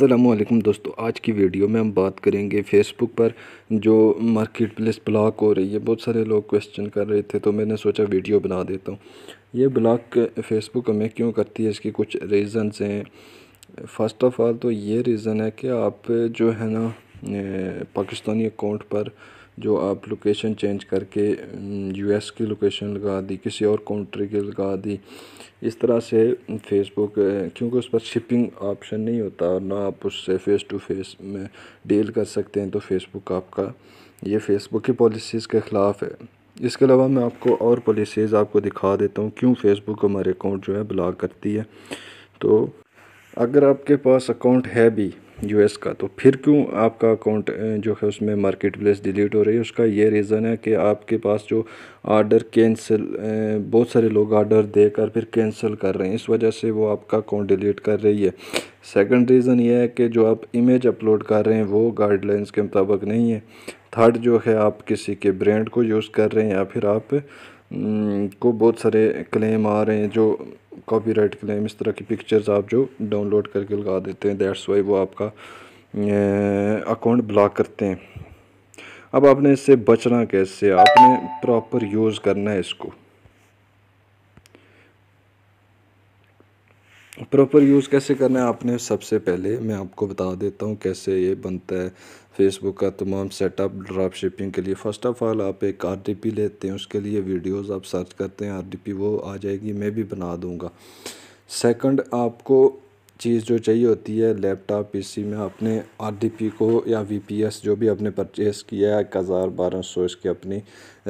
असलम दोस्तों आज की वीडियो में हम बात करेंगे फेसबुक पर जो मार्केट प्लेस ब्लॉक हो रही है बहुत सारे लोग क्वेश्चन कर रहे थे तो मैंने सोचा वीडियो बना देता हूँ ये ब्लॉक फेसबुक हमें क्यों करती है इसके कुछ रीज़न्स हैं फ़र्स्ट ऑफ़ ऑल तो ये रीज़न है कि आप जो है ना पाकिस्तानी अकाउंट पर जो आप लोकेशन चेंज करके यूएस की लोकेशन लगा दी किसी और कंट्री की लगा दी इस तरह से फेसबुक क्योंकि उस पर शिपिंग ऑप्शन नहीं होता और ना आप उससे फ़ेस टू फेस में डील कर सकते हैं तो फेसबुक आपका ये फेसबुक की पॉलिसीज़ के ख़िलाफ़ है इसके अलावा मैं आपको और पॉलिसीज़ आपको दिखा देता हूँ क्यों फेसबुक हमारे अकाउंट जो है ब्लॉक करती है तो अगर आपके पास अकाउंट है भी यूएस का तो फिर क्यों आपका अकाउंट जो है उसमें मार्केट प्लेस डिलीट हो रही है उसका ये रीज़न है कि आपके पास जो आर्डर कैंसिल बहुत सारे लोग आर्डर देकर फिर कैंसिल कर रहे हैं इस वजह से वो आपका अकाउंट डिलीट कर रही है सेकंड रीज़न ये है कि जो आप इमेज अपलोड कर रहे हैं वो गाइडलाइंस के मुताबिक नहीं है थर्ड जो है आप किसी के ब्रांड को यूज़ कर रहे हैं या फिर आप को बहुत सारे क्लेम आ रहे हैं जो कॉपीराइट क्लेम इस तरह की पिक्चर्स आप जो डाउनलोड करके लगा देते हैं दैट्स वाई वो आपका अकाउंट ब्लॉक करते हैं अब आपने इससे बचना कैसे आपने प्रॉपर यूज़ करना है इसको प्रॉपर यूज़ कैसे करना है आपने सबसे पहले मैं आपको बता देता हूँ कैसे ये बनता है फेसबुक का तमाम सेटअप ड्रॉप शिपिंग के लिए फ़र्स्ट ऑफ़ ऑल आप एक आर लेते हैं उसके लिए वीडियोस आप सर्च करते हैं आर वो आ जाएगी मैं भी बना दूँगा सेकंड आपको चीज़ जो चाहिए होती है लैपटॉप पीसी में आपने पी को या एस जो भी आपने परचेस किया है एक हज़ार बारह सौ इसके अपनी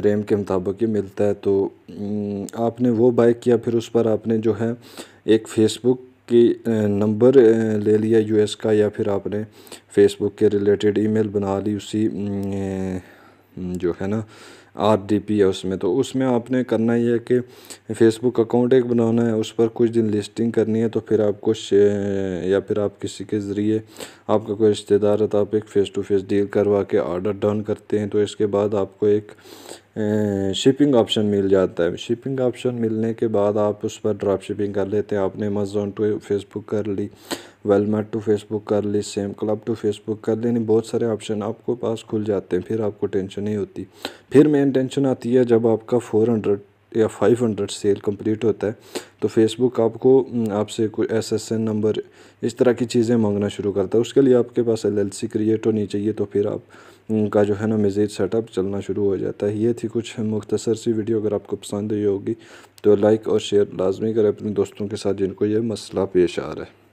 रैम के मुताबिक ही मिलता है तो आपने वो बाइक किया फिर उस पर आपने जो है एक फ़ेसबुक की नंबर ले लिया यूएस का या फिर आपने फ़ेसबुक के रिलेटेड ईमेल बना ली उसी जो है ना आर डी पी है उसमें तो उसमें आपने करना ही है कि फेसबुक अकाउंट एक बनाना है उस पर कुछ दिन लिस्टिंग करनी है तो फिर आपको या फिर आप किसी के ज़रिए आपका कोई रिश्तेदार है तो आप एक फ़ेस टू फेस डील करवा के आर्डर डन करते हैं तो इसके बाद आपको एक शिपिंग ऑप्शन मिल जाता है शिपिंग ऑप्शन मिलने के बाद आप उस पर ड्रॉप शिपिंग कर लेते हैं आपने अमेज़ोन टू फेसबुक कर ली वेलमार्ट टू फेसबुक कर ली सेम क्लब टू फेसबुक कर ली बहुत सारे ऑप्शन आपको पास खुल जाते हैं फिर आपको टेंशन नहीं होती फिर मेन टेंशन आती है जब आपका फोर हंड्रेड या फाइव हंड्रेड सेल कंप्लीट होता है तो फेसबुक आपको आपसे कोई एस एस एन नंबर इस तरह की चीज़ें मांगना शुरू करता है उसके लिए आपके पास एल एल सी क्रिएट होनी चाहिए तो फिर आप का जो है ना मज़ीद सेटअप चलना शुरू हो जाता है ये थी कुछ मुख्तसर सी वीडियो अगर आपको पसंद ही होगी तो लाइक और शेयर लाजमी करें अपने दोस्तों के साथ जिनको ये मसला पेश आ रहा है